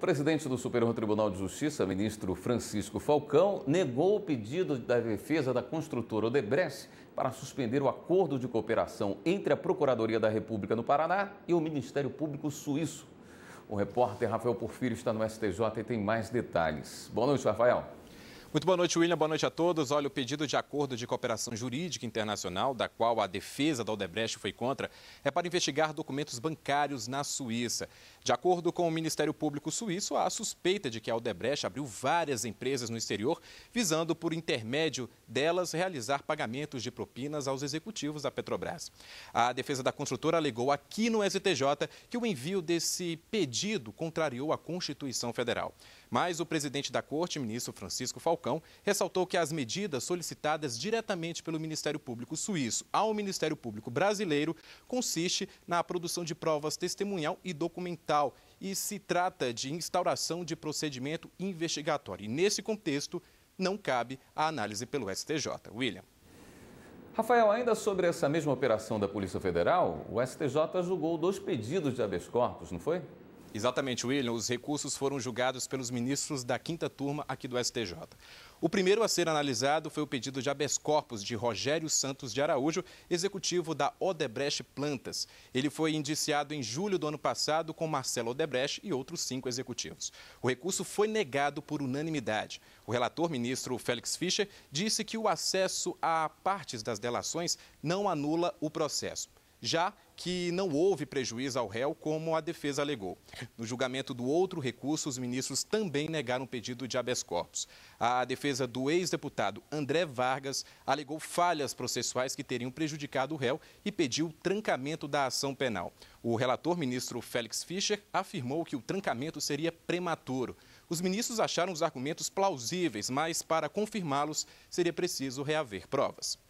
presidente do Superior Tribunal de Justiça, ministro Francisco Falcão, negou o pedido da defesa da construtora Odebrecht para suspender o acordo de cooperação entre a Procuradoria da República no Paraná e o Ministério Público Suíço. O repórter Rafael Porfírio está no STJ e tem mais detalhes. Boa noite, Rafael. Muito boa noite, William. Boa noite a todos. Olha, o pedido de acordo de cooperação jurídica internacional, da qual a defesa da Odebrecht foi contra, é para investigar documentos bancários na Suíça. De acordo com o Ministério Público Suíço, há suspeita de que a Odebrecht abriu várias empresas no exterior, visando, por intermédio delas, realizar pagamentos de propinas aos executivos da Petrobras. A defesa da construtora alegou aqui no STJ que o envio desse pedido contrariou a Constituição Federal. Mas o presidente da Corte, ministro Francisco Falcão, ressaltou que as medidas solicitadas diretamente pelo Ministério Público Suíço ao Ministério Público Brasileiro consiste na produção de provas testemunhal e documental e se trata de instauração de procedimento investigatório. E nesse contexto, não cabe a análise pelo STJ. William. Rafael, ainda sobre essa mesma operação da Polícia Federal, o STJ julgou dois pedidos de habeas corpus, não foi? Exatamente, William. Os recursos foram julgados pelos ministros da quinta turma aqui do STJ. O primeiro a ser analisado foi o pedido de habeas corpus de Rogério Santos de Araújo, executivo da Odebrecht Plantas. Ele foi indiciado em julho do ano passado com Marcelo Odebrecht e outros cinco executivos. O recurso foi negado por unanimidade. O relator, ministro Félix Fischer, disse que o acesso a partes das delações não anula o processo já que não houve prejuízo ao réu, como a defesa alegou. No julgamento do outro recurso, os ministros também negaram o pedido de habeas corpus. A defesa do ex-deputado André Vargas alegou falhas processuais que teriam prejudicado o réu e pediu o trancamento da ação penal. O relator ministro Félix Fischer afirmou que o trancamento seria prematuro. Os ministros acharam os argumentos plausíveis, mas para confirmá-los seria preciso reaver provas.